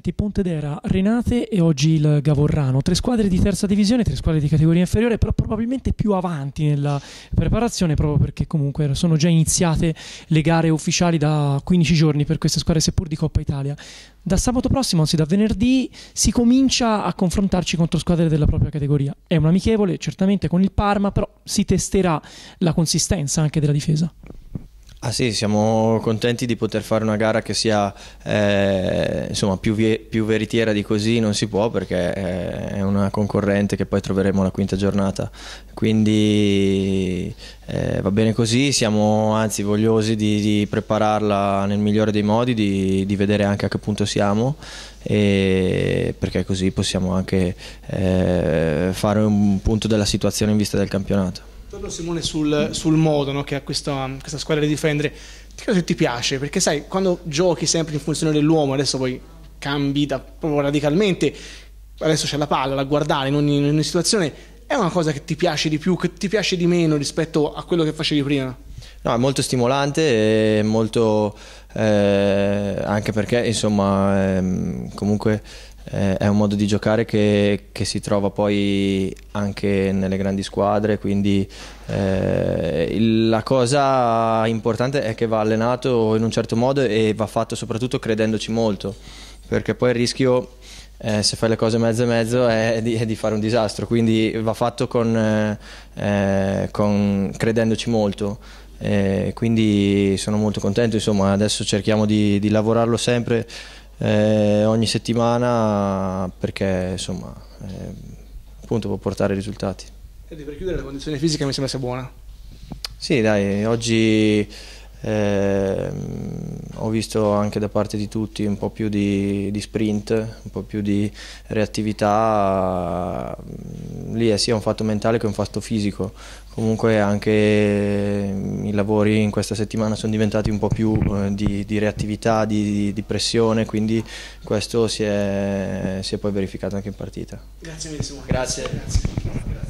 Senti, Pontedera, Renate e oggi il Gavorrano, tre squadre di terza divisione, tre squadre di categoria inferiore, però probabilmente più avanti nella preparazione, proprio perché comunque sono già iniziate le gare ufficiali da 15 giorni per queste squadre, seppur di Coppa Italia. Da sabato prossimo, anzi da venerdì, si comincia a confrontarci contro squadre della propria categoria. È un amichevole, certamente, con il Parma, però si testerà la consistenza anche della difesa. Ah sì, siamo contenti di poter fare una gara che sia eh, insomma, più, più, veritiera di così, non si può perché eh, è una concorrente che poi troveremo la quinta giornata, quindi eh, va bene così, siamo anzi vogliosi di, di prepararla nel migliore dei modi, di, di, vedere anche a che punto siamo, e perché così possiamo anche eh, fare un punto della situazione in vista del campionato. Torno Simone sul, sul modo no, che ha questa, questa, squadra di difendere. Ti credo che ti piace, perché sai, quando giochi sempre in funzione dell'uomo, adesso poi cambi da, proprio radicalmente, adesso c'è la palla, la guardare in ogni, in ogni situazione, è una cosa che ti piace di più, che ti piace di meno rispetto a quello che facevi prima? No, è molto stimolante e molto eh, anche perché insomma ehm, comunque eh, è un modo di giocare che, che, si trova poi anche nelle grandi squadre, quindi eh, la cosa importante è che va allenato in un certo modo e va fatto soprattutto credendoci molto, perché poi il rischio eh, se fai le cose mezzo e mezzo è di, è di fare un disastro, quindi va fatto con, eh, con, credendoci molto. Eh, quindi sono molto contento, insomma, adesso cerchiamo di, di lavorarlo sempre eh, ogni settimana perché insomma, eh, appunto può portare risultati. E per chiudere la condizione fisica mi sembra sia buona. Sì, dai, oggi eh, ho visto anche da parte di tutti un po' più di, di sprint, un po' più di reattività, lì è sia un fatto mentale che un fatto fisico, comunque anche i lavori in questa settimana sono diventati un po' più eh, di, di, reattività, di, di, pressione, quindi questo si è, si è, poi verificato anche in partita. Grazie mille Simone. Grazie. Grazie.